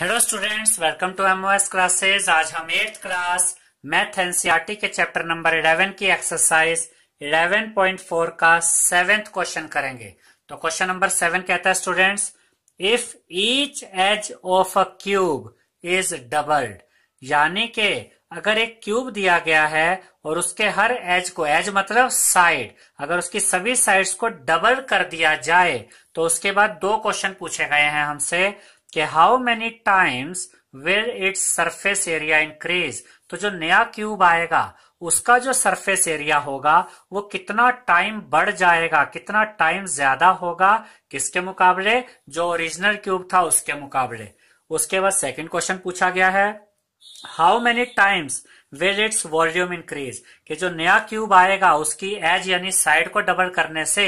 hello students welcome to MOS classes आज हम eighth class math NCERT के chapter number 11 की एक्सरसाइज 11.4 का सेवेंथ क्वेश्चन करेंगे तो क्वेश्चन नंबर सेवन कहता है students if each edge of a cube is doubled यानी के अगर एक क्यूब दिया गया है और उसके हर एज को एज मतलब साइड अगर उसकी सभी साइड्स को डबल कर दिया जाए तो उसके बाद दो क्वेश्चन पूछे गए हैं हमसे how many times will its surface area increase तो जो नया क्यूब आएगा उसका जो सरफेस एरिया होगा वो कितना टाइम बढ़ जाएगा कितना टाइम ज्यादा होगा किसके मुकाबले जो ओरिजिनल क्यूब था उसके मुकाबले उसके बाद सेकंड क्वेश्चन पूछा गया है how many times will its volume increase कि जो नया क्यूब आएगा उसकी एज यानी साइड को डबल करने से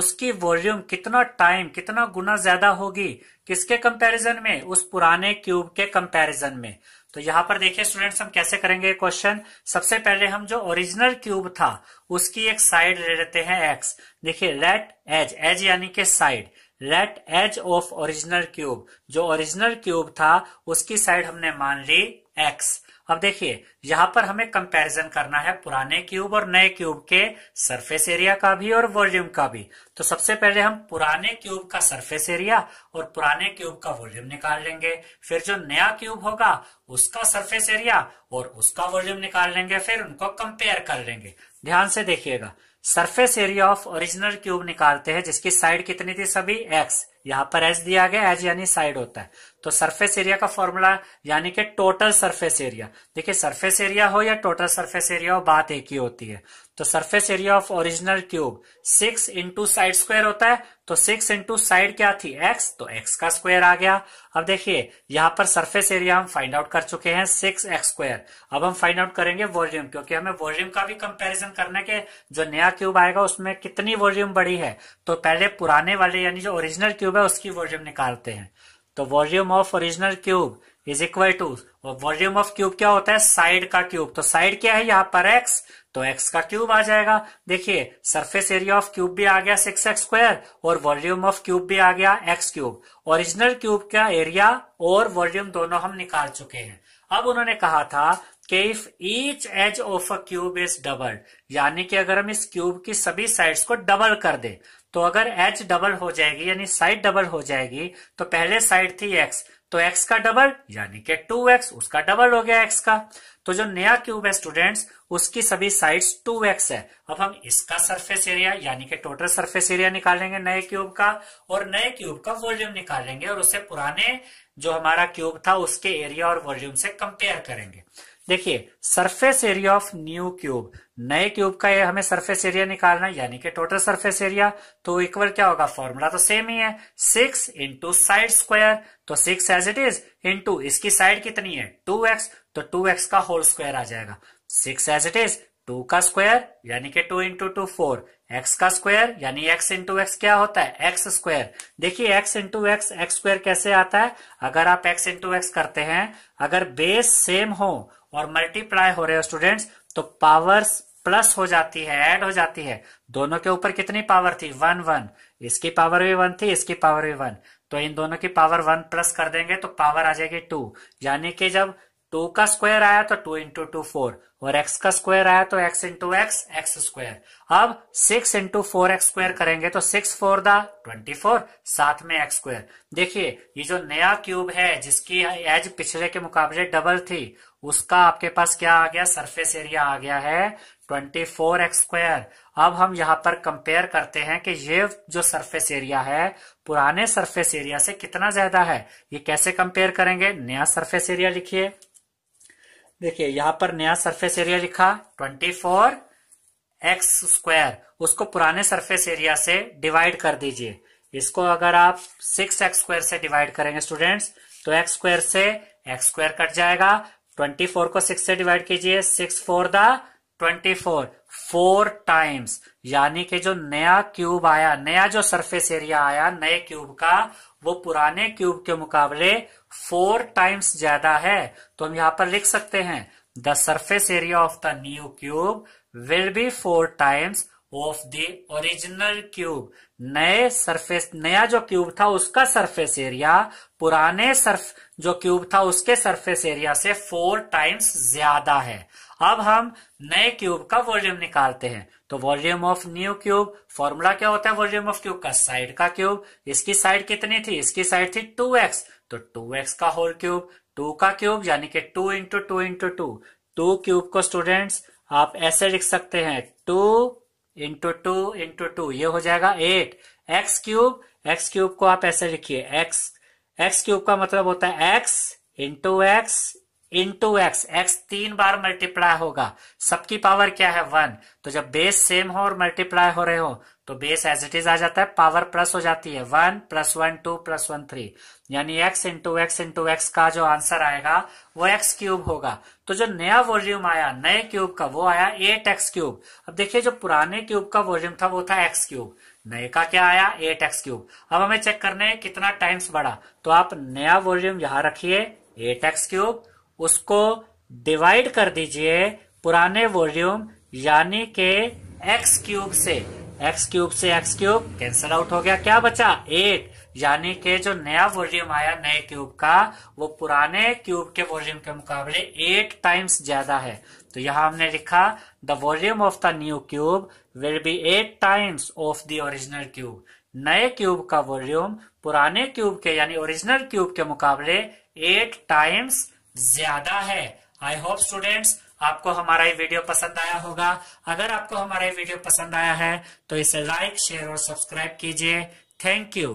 उसकी वॉल्यूम कितना टाइम कितना गुना ज्यादा होगी किसके कंपैरिजन में उस पुराने क्यूब के कंपैरिजन में तो यहाँ पर देखिए स्टूडेंट्स हम कैसे करेंगे क्वेश्चन सबसे पहले हम जो ओरिजिनल क्यूब था उसकी एक साइड ले लेते हैं एक्स देखिए लेट एज एज यानी के side let edge of original cube जो ओरिजिनल क्यूब था उसकी साइड हमने मान ली एक्स अब देखिए यहां पर हमें कंपैरिजन करना है पुराने क्यूब और नए क्यूब के सरफेस एरिया का भी और वॉल्यूम का भी तो सबसे पहले हम पुराने क्यूब का सरफेस एरिया और पुराने क्यूब का वॉल्यूम निकाल लेंगे फिर जो नया क्यूब होगा उसका सरफेस एरिया और उसका वॉल्यूम निकाल लेंगे फिर उनको कंपेयर कर लेंगे ध्यान से देखिएगा surface area of original cube निकालते हैं जिसकी साइड कितनी थी सभी एक्स यहां पर एच दिया गया एच यानी साइड होता है तो सरफेस एरिया का फॉर्मूला यानी कि टोटल सरफेस एरिया देखिए सरफेस एरिया हो या टोटल सरफेस एरिया हो बात एक ही होती है तो surface area of original cube six into side square होता है तो सिक्स इंटू साइड क्या थी एक्स तो एक्स का स्क्वायर आ गया अब देखिए यहां पर सरफेस एरिया हम फाइंड आउट कर चुके हैं सिक्स एक्स स्क्वायर अब हम फाइंड आउट करेंगे वॉल्यूम क्योंकि हमें वॉल्यूम का भी कंपैरिजन करना है कि जो नया क्यूब आएगा उसमें कितनी वॉल्यूम बढ़ी है तो पहले पुराने वाले यानी जो ओरिजिनल क्यूब है उसकी वॉल्यूम निकालते हैं तो volume of original cube is equal to volume of cube क्या होता है साइड का क्यूब तो साइड क्या है यहां पर एक्स तो एक्स का क्यूब आ जाएगा देखिए सरफेस एरिया ऑफ क्यूब भी आ गया सिक्स एक्स स्क्वायर और वॉल्यूम ऑफ क्यूब भी आ गया एक्स क्यूब ओरिजिनल क्यूब का एरिया और वॉल्यूम दोनों हम निकाल चुके हैं अब उन्होंने कहा था कि if each edge of a cube is double यानी कि अगर हम इस क्यूब की सभी साइड्स को डबल कर दें तो अगर एच डबल हो जाएगी यानी साइड डबल हो जाएगी तो पहले साइड थी एक्स तो एक्स का डबल यानी कि टू एक्स उसका डबल हो गया एक्स का तो जो नया क्यूब है स्टूडेंट्स उसकी सभी साइड्स टू एक्स है अब हम इसका सरफेस एरिया यानी कि टोटल सरफेस एरिया निकालेंगे नए क्यूब का और नए क्यूब का वॉल्यूम निकालेंगे और उसे पुराने जो हमारा क्यूब था उसके एरिया और वॉल्यूम से कंपेयर करेंगे देखिए surface area of new cube नए क्यूब का ये हमें सरफेस एरिया निकालना है यानी कि टोटल सरफेस एरिया तो इक्वल क्या होगा फॉर्मूला तो सेम ही है सिक्स इंटू साइड स्क्वायर तो six as it is into इसकी साइड कितनी है टू एक्स तो टू एक्स का होल स्क्वायर आ जाएगा six as it is two का स्क्वायर यानी कि two into two four x का स्क्वायर यानी एक्स इंटू एक्स क्या होता है एक्स स्क्वायर देखिए x into x x square कैसे आता है अगर आप एक्स इंटू एक्स करते हैं अगर बेस सेम हो और मल्टीप्लाई हो रहे हो स्टूडेंट्स तो पावर्स प्लस हो जाती है ऐड हो जाती है दोनों के ऊपर कितनी पावर थी वन वन इसकी पावर भी वन थी इसकी पावर भी वन तो इन दोनों की पावर वन प्लस कर देंगे तो पावर आ जाएगी टू यानी कि जब टू का स्क्वायर आया तो टू इंटू टू फोर और एक्स का स्क्वायर आया तो x into x x square अब six into four x square करेंगे तो six four the twenty four साथ में एक्स स्क्वायर देखिए ये जो नया क्यूब है जिसकी एज पिछले के मुकाबले डबल थी उसका आपके पास क्या आ गया सरफेस एरिया आ गया है ट्वेंटी फोर एक्स स्क्वायर अब हम यहाँ पर कंपेयर करते हैं कि ये जो सरफेस एरिया है पुराने सरफेस एरिया से कितना ज्यादा है ये कैसे कंपेयर करेंगे नया सरफेस एरिया लिखिए देखिए यहाँ पर नया सरफेस एरिया लिखा ट्वेंटी फोर एक्स स्क्वायर उसको पुराने सरफेस एरिया से डिवाइड कर दीजिए इसको अगर आप सिक्स एक्स स्क्वायर से डिवाइड करेंगे स्टूडेंट्स तो एक्स स्क्वायर से एक्स स्क्वायर कट जाएगा ट्वेंटी फोर को सिक्स से डिवाइड कीजिए six four the twenty four four times यानी कि जो नया क्यूब आया नया जो सरफेस एरिया आया नए क्यूब का वो पुराने क्यूब के मुकाबले फोर टाइम्स ज्यादा है तो हम यहां पर लिख सकते हैं The surface area of the new cube will be four times of the original cube नए सरफेस नया जो क्यूब था उसका सरफेस एरिया पुराने सर्फ जो क्यूब था उसके सरफेस एरिया से फोर टाइम्स ज्यादा है अब हम नए क्यूब का वॉल्यूम निकालते हैं तो volume of new cube formula क्या होता है वॉल्यूम ऑफ क्यूब का साइड का क्यूब इसकी साइड कितनी थी इसकी साइड थी टू एक्स तो टू एक्स का होल क्यूब टू का क्यूब यानी कि two into two into two two cube को स्टूडेंट्स आप ऐसे लिख सकते हैं two into two into two ये हो जाएगा eight x cube x cube को आप ऐसे लिखिए एक्स एक्स क्यूब का मतलब होता है x into x into x x तीन बार मल्टीप्लाई होगा सबकी पावर क्या है वन तो जब बेस सेम हो और मल्टीप्लाई हो रहे हो तो बेस एज इट इज आ जाता है पावर प्लस हो जाती है one plus one two plus one three यानी x into x into x का जो आंसर आएगा वो एक्स क्यूब होगा तो जो नया वॉल्यूम आया नए क्यूब का वो आया एट एक्स क्यूब अब देखिए जो पुराने क्यूब का वॉल्यूम था वो था एक्स क्यूब नए का क्या आया एट एक्स क्यूब अब हमें चेक करने है कितना टाइम्स बढ़ा तो आप नया वॉल्यूम यहां रखिए एट एक्स क्यूब उसको डिवाइड कर दीजिए पुराने वॉल्यूम यानी के एक्स क्यूब से एक्स क्यूब से एक्स क्यूब कैंसल आउट हो गया क्या बचा एट यानी के जो नया वॉल्यूम आया नए क्यूब का वो पुराने क्यूब के वॉल्यूम के मुकाबले एट टाइम्स ज्यादा है तो यहाँ हमने लिखा the volume of the new cube will be eight times of the original cube नए क्यूब का वॉल्यूम पुराने क्यूब के यानी ओरिजिनल क्यूब के मुकाबले एट टाइम्स ज्यादा है आई होप स्टूडेंट्स आपको हमारा ये वीडियो पसंद आया होगा अगर आपको हमारा ये वीडियो पसंद आया है तो इसे लाइक शेयर और सब्सक्राइब कीजिए थैंक यू